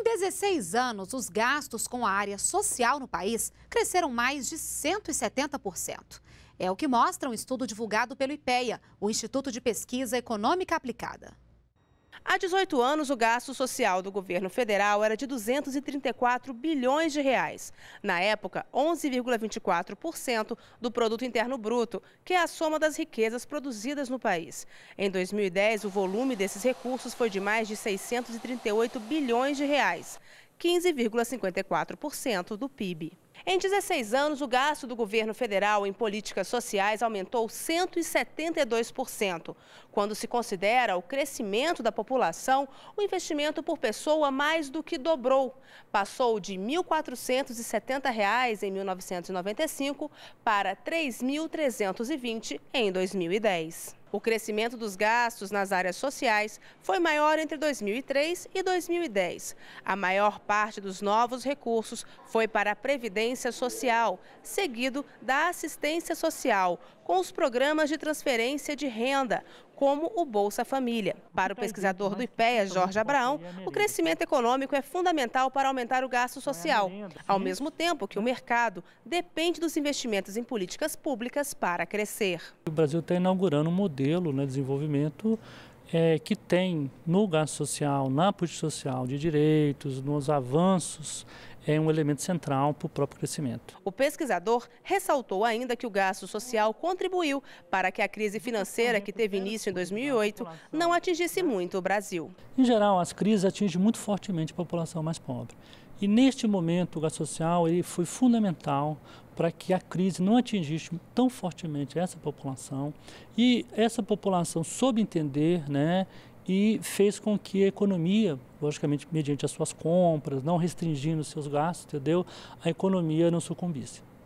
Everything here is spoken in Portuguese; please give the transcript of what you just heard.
Em 16 anos, os gastos com a área social no país cresceram mais de 170%. É o que mostra um estudo divulgado pelo IPEA, o Instituto de Pesquisa Econômica Aplicada. Há 18 anos, o gasto social do governo federal era de 234 bilhões de reais. Na época, 11,24% do produto interno bruto, que é a soma das riquezas produzidas no país. Em 2010, o volume desses recursos foi de mais de 638 bilhões de reais, 15,54% do PIB. Em 16 anos, o gasto do governo federal em políticas sociais aumentou 172%. Quando se considera o crescimento da população, o investimento por pessoa mais do que dobrou. Passou de R$ 1.470 em 1995 para R$ 3.320 em 2010. O crescimento dos gastos nas áreas sociais foi maior entre 2003 e 2010. A maior parte dos novos recursos foi para a Previdência Previdência Social, seguido da Assistência Social, com os programas de transferência de renda, como o Bolsa Família. Para o pesquisador do IPEA, Jorge Abraão, o né, crescimento econômico é fundamental para aumentar o gasto ah, social, ao mesmo tempo que o mercado depende dos investimentos em políticas públicas para crescer. O Brasil está inaugurando um modelo né, de né, desenvolvimento é, que tem no gasto social, na política social de direitos, nos avanços, é um elemento central para o próprio crescimento. O pesquisador ressaltou ainda que o gasto social contribuiu para que a crise financeira que teve início em 2008 não atingisse muito o Brasil. Em geral, as crises atingem muito fortemente a população mais pobre. E neste momento, o gás social ele foi fundamental para que a crise não atingisse tão fortemente essa população e essa população soube entender, né, e fez com que a economia, logicamente mediante as suas compras, não restringindo os seus gastos, entendeu, a economia não sucumbisse.